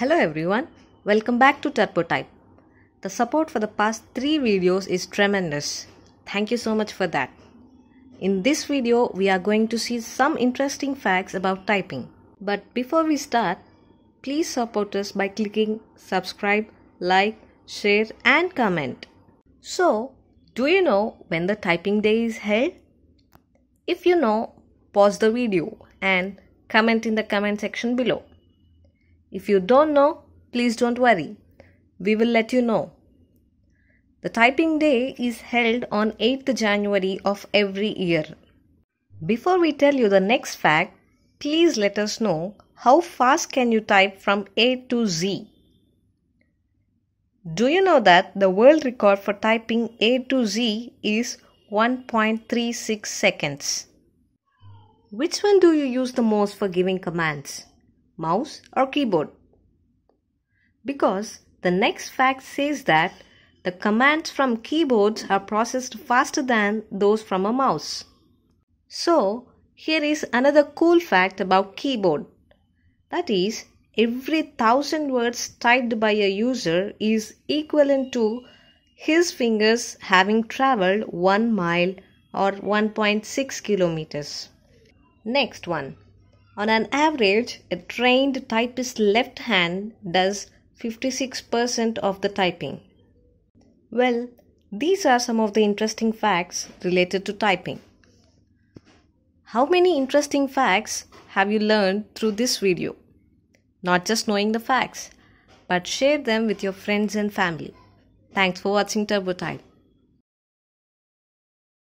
Hello everyone, welcome back to TurboType. The support for the past 3 videos is tremendous. Thank you so much for that. In this video, we are going to see some interesting facts about typing. But before we start, please support us by clicking subscribe, like, share and comment. So, do you know when the typing day is held? If you know, pause the video and comment in the comment section below. If you don't know, please don't worry. We will let you know. The typing day is held on 8th January of every year. Before we tell you the next fact, please let us know how fast can you type from A to Z. Do you know that the world record for typing A to Z is 1.36 seconds? Which one do you use the most for giving commands? mouse or keyboard. Because the next fact says that the commands from keyboards are processed faster than those from a mouse. So, here is another cool fact about keyboard. That is, every thousand words typed by a user is equivalent to his fingers having traveled 1 mile or 1.6 kilometers. Next one. On an average, a trained typist's left hand does 56% of the typing. Well, these are some of the interesting facts related to typing. How many interesting facts have you learned through this video? Not just knowing the facts, but share them with your friends and family. Thanks for watching TurboType.